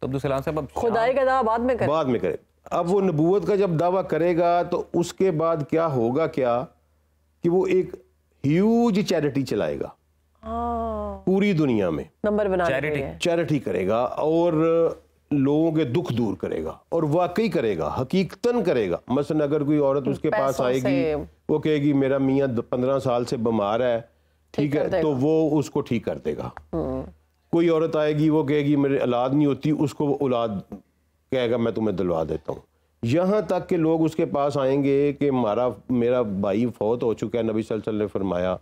तो अब्दुल सलाम साहब खुदाई का दावा बाद में करें बाद में करें अब वो नबूत का जब दावा करेगा तो उसके बाद क्या होगा क्या कि वो एक ह्यूज चैरिटी चलाएगा हाँ। पूरी दुनिया में नंबर बना चैरिटी चैरिटी करेगा और लोगों के दुख दूर करेगा और वाकई करेगा हकीकतन करेगा मसलन अगर कोई औरत उसके पास आएगी वो कहेगी मेरा मियाँ पंद्रह साल से बीमार है ठीक है तो वो उसको ठीक कर देगा हम्म। कोई औरत आएगी वो कहेगी मेरे औलाद नहीं होती उसको औलाद कहेगा मैं तुम्हें दिलवा देता हूँ यहाँ तक के लोग उसके पास आएंगे कि मारा मेरा भाई फौत हो चुका है नबी सल ने फरमाया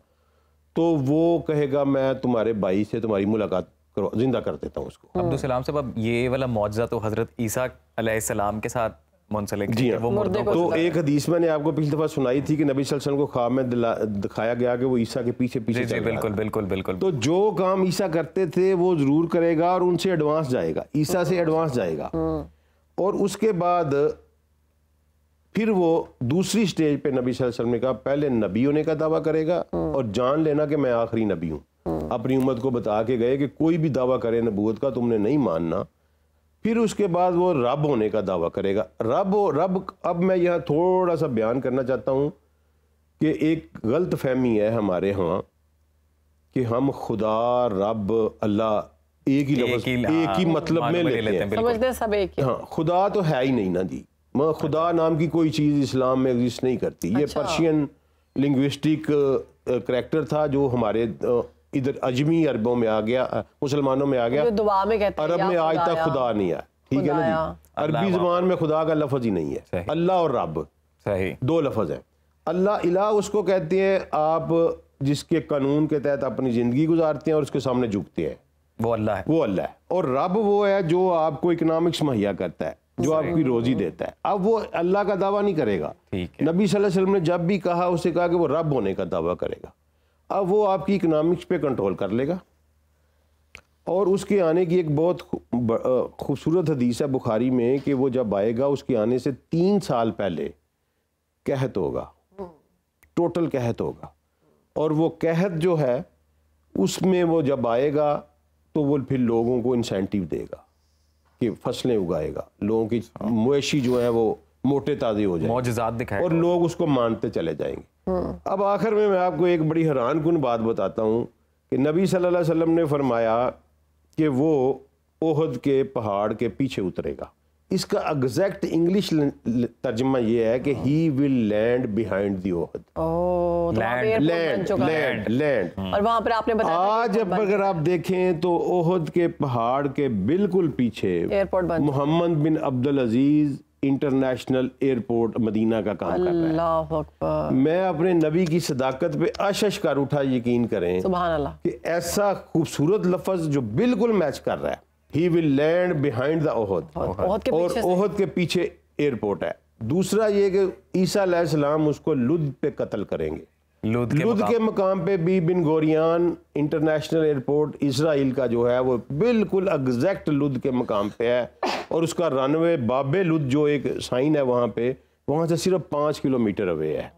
तो वो कहेगा मैं तुम्हारे भाई से तुम्हारी मुलाकात जिंदा कर देता हूँ उसको अब्दुल सलाम साहब अब ये वाला मुआवजा तो हज़रत ईसा सलाम के साथ मुंसलिक जी हाँ। वो मुर्दे तो एक हदीस मैंने आपको पिछली दफ़ा सुनाई थी कि नबी सल्लल्लाहु अलैहि वसल्लम को ख्वाब में दिखाया गया कि वो ईसा के पीछे पीछे जी, जी बिल्कुल बिल्कुल बिल्कुल तो जो काम ईसा करते थे वो ज़रूर करेगा और उनसे एडवांस जाएगा ईसा से एडवांस जाएगा हम्म। और उसके बाद फिर वो दूसरी स्टेज पे नबी सल्लल्लाहु अलैहि वसल्लम ने कहा पहले नबी होने का दावा करेगा हम्म। और जान लेना कि मैं आखिरी नबी हूँ हम्म। अपनी उम्मत को बता के गए कि कोई भी दावा करे नबूत का तुमने नहीं मानना फिर उसके बाद वो रब होने का दावा करेगा रब रब अब मैं यहाँ थोड़ा सा बयान करना चाहता हूँ कि एक गलत फहमी है हमारे यहाँ कि हम खुदा रब अल्लाह एक ही लफ्ज एक, ही हाँ, मतलब में लेते, हैं समझते सब एक ही हाँ खुदा तो है ही नहीं ना जी मैं अच्छा। खुदा नाम की कोई चीज़ इस्लाम में एग्जिस्ट नहीं करती ये अच्छा। पर्शियन लिंग्विस्टिक करेक्टर था जो हमारे इधर अजमी अरबों में आ गया मुसलमानों में आ गया दुआ में कहते अरब में आज तक खुदा नहीं आया ठीक है ना जी अरबी जबान में खुदा का लफज ही नहीं है अल्लाह और रब सही दो लफज है अल्लाह इला उसको कहते हैं आप जिसके कानून के तहत अपनी ज़िंदगी गुजारते हैं और उसके सामने झुकते हैं वो अल्लाह है वो अल्लाह है और रब वो है जो आपको इकनॉमिक्स मुहैया करता है जो आपकी रोजी देता है अब वो अल्लाह का दावा नहीं करेगा नबी सल्लल्लाहु अलैहि वसल्लम ने जब भी कहा उसे कहा कि वो रब होने का दावा करेगा अब वो आपकी इकनॉमिक्स पे कंट्रोल कर लेगा और उसके आने की एक बहुत खूबसूरत हदीस है बुखारी में कि वो जब आएगा उसके आने से तीन साल पहले कहत होगा टोटल कहत होगा और वो कहत जो है उसमें वो जब आएगा तो वो फिर लोगों को इंसेंटिव देगा कि फसलें उगाएगा लोगों की हाँ। मवेशी जो है वो मोटे ताज़े हो जाए और लोग उसको मानते चले जाएंगे अब आखिर में मैं आपको एक बड़ी हैरान कन बात बताता हूँ कि नबी सल्लल्लाहु अलैहि वसल्लम ने फरमाया कि वो ओहद के पहाड़ के पीछे उतरेगा इसका एग्जैक्ट इंग्लिश तर्जमा ये है कि he will land behind the Uhud land land land और वहां पर आपने बताया आज अब अगर आप देखें तो ओहद के पहाड़ के बिल्कुल पीछे airport Mohammed bin Abdul Aziz International Airport Medina का काम कर रहा है मैं अपने नबी की सदाकत पे अशश कर उठा यकीन करें कि ऐसा खूबसूरत लफज जो बिल्कुल मैच कर रहा है he will land behind the Uhud और ओहद के पीछे एयरपोर्ट है दूसरा ये कि ईसा सलाम उसको लुद्ध पे कत्ल करेंगे लुद के, लुद के मकाम पे भी Ben Gurion International Airport Israel का जो है वो बिल्कुल एग्जैक्ट लुद के मकाम पे है और उसका रनवे बाबे लुद जो एक साइन है वहां पे वहां से सिर्फ पांच किलोमीटर अवे है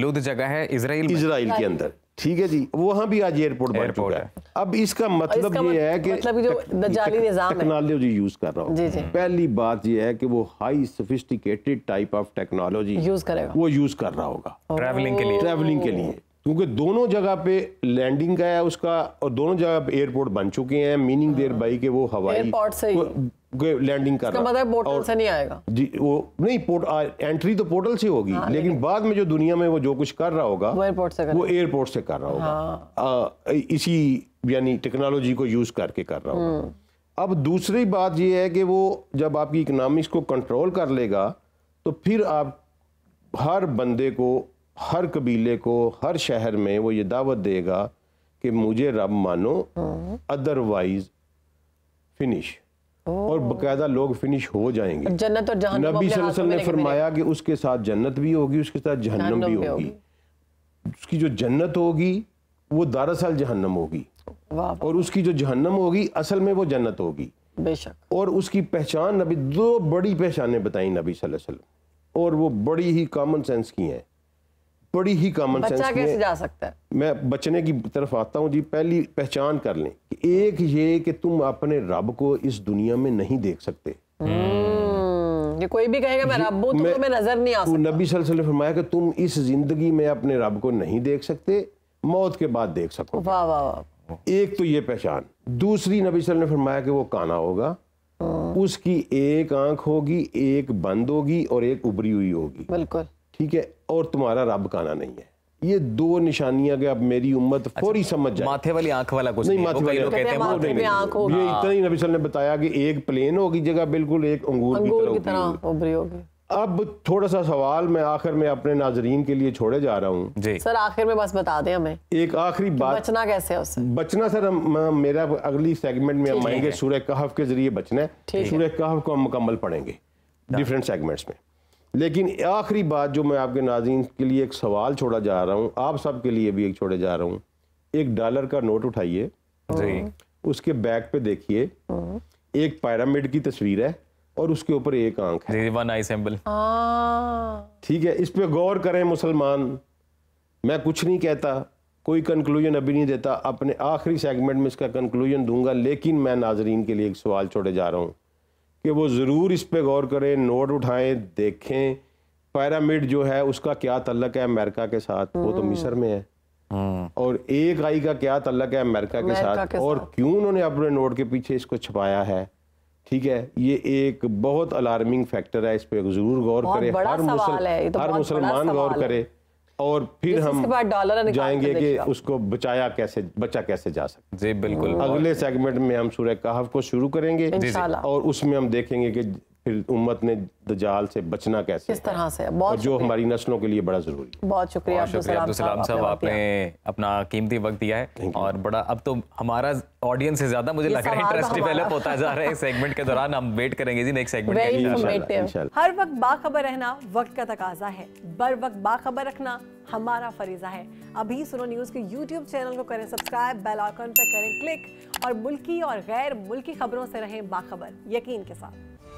लुद जगह है इसराइल इसराइल के अंदर ठीक है जी वहां भी आज एयरपोर्ट बन चुका है अब इसका मतलब ये है कि मतलब जो टेक्नोलॉजी यूज कर रहा हूँ पहली बात ये है कि वो high sophisticated type of technology use करेगा वो यूज कर रहा होगा ट्रैवलिंग के लिए ट्रैवलिंग के लिए क्योंकि दोनों जगह पे लैंडिंग का है उसका और दोनों जगह पे एयरपोर्ट बन चुके हैं मीनिंग देर बाई के वो हवाई एयरपोर्ट से लैंडिंग कर रहा मतलब पोर्टल से नहीं आएगा जी वो नहीं पोर्ट आ, एंट्री तो पोर्टल से होगी हाँ, लेकिन, बाद में जो दुनिया में वो जो कुछ कर रहा होगा वो एयरपोर्ट से वो एयरपोर्ट से कर रहा होगा हाँ। आ, इसी यानी टेक्नोलॉजी को यूज करके कर रहा होगा हम्म। अब दूसरी बात ये है कि वो जब आपकी इकोनॉमिक्स को कंट्रोल कर लेगा तो फिर आप हर बंदे को हर कबीले को हर शहर में वो ये दावत देगा कि मुझे रब मानो अदरवाइज हम्म। फिनिश और बकायदा लोग फिनिश हो जाएंगे जन्नत और जहन्नम नबी वसल्लम ने फरमाया कि उसके साथ जन्नत भी होगी उसके साथ जहन्नम भी होगी उसकी जो जन्नत होगी वो दरअसल जहन्नम होगी और उसकी जो जहन्नम होगी असल में वो जन्नत होगी बेशक और उसकी पहचान नबी दो बड़ी पहचानें बताई नबी वसल्लम और वो बड़ी ही कॉमन सेंस की हैं बड़ी ही कॉमन सेंस कैसे जा सकता है मैं बचने की तरफ आता हूँ जी पहली पहचान कर लें कि एक ये कि तुम अपने रब को इस दुनिया में नहीं देख सकते हम्म, ये कोई भी कहेगा मैं रब तो मैं नजर नहीं आ तो सकता नबी सल्लल्लाहु अलैहि फरमाया कि तुम इस जिंदगी में अपने रब को नहीं देख सकते मौत के बाद देख सको वाह वाह वाह एक तो ये पहचान दूसरी नबी सल ने फरमाया कि वो काना होगा हाँ। उसकी एक आंख होगी एक बंद होगी और एक उभरी हुई होगी बिल्कुल ठीक है और तुम्हारा रब काना नहीं है ये दो निशानियां कि अब मेरी उम्मत अच्छा, फौरी अच्छा, समझ जाए माथे वाली आंख वाला कुछ नहीं माथे वाली कहते हैं वो नहीं, ये इतना ही नबी ने बताया कि एक प्लेन होगी जगह बिल्कुल एक अंगूर की तरह उभरी होगी अब थोड़ा सा सवाल मैं आखिर में अपने नाजरीन के लिए छोड़े जा रहा हूँ सर आखिर में बस बता दें हमें एक आखिरी बात बचना कैसे है उससे बचना सर हम मेरा अगली सेगमेंट में हम आएंगे सूर्य कहफ के जरिए बचना है सूर्य कहफ को हम मुकम्मल पढ़ेंगे डिफरेंट सेगमेंट्स में लेकिन आखिरी बात जो मैं आपके नाजीन के लिए एक सवाल छोड़ा जा रहा हूँ आप सब के लिए भी एक छोड़े जा रहा हूँ एक डॉलर का नोट उठाइए उसके बैक पे देखिए एक पैरामिड की तस्वीर है और उसके ऊपर एक आंख है ठीक है इस पे गौर करें मुसलमान मैं कुछ नहीं कहता कोई कंक्लूजन अभी नहीं देता अपने आखिरी सेगमेंट में इसका कंक्लूजन दूंगा लेकिन मैं नाजरीन के लिए एक सवाल छोड़े जा रहा हूँ कि वो ज़रूर इस पे गौर करें नोट उठाएं देखें पैरामिड जो है उसका क्या तल्लक है अमेरिका के साथ वो तो हम्म। मिस्र में है हम्म। और एक आई का क्या तल्लक है अमेरिका के साथ के और क्यों उन्होंने अपने नोट के पीछे इसको छपाया है ठीक है ये एक बहुत अलार्मिंग फैक्टर है इस पर जरूर गौर करे हर मुसल, तो हर मुसलमान गौर करे और फिर हम डॉलर जाएंगे कि उसको बचाया कैसे बचा कैसे जा सकता जी बिल्कुल अगले सेगमेंट में हम सूर्य कहाव को शुरू करेंगे और उसमें हम देखेंगे कि फिर उम्मत ने दजाल से बचना कैसे किस तरह से बहुत जो हमारी नस्लों के लिए बड़ा ज़रूरी बहुत शुक्रिया बहुत शुक्रिया अब्दुल सलाम साहब आपने अपना कीमती वक्त दिया है और बड़ा अब तो हमारा ऑडियंस से ज़्यादा मुझे लग रहा है इंटरेस्ट तो डेवलप होता जा रहा है इस सेगमेंट के दौरान हम वेट करेंगे जी नेक्स्ट सेगमेंट के लिए हर वक्त बाखबर रहना वक्त का तकाजा है बर वक्त बाखबर रखना हमारा फरीजा है अभी सुनो न्यूज़ के यूट्यूब चैनल को करें सब्सक्राइब बेल आइकन पर करें क्लिक और मुल्की और गैर मुल्की खबरों से रहें बाखबर यकीन के साथ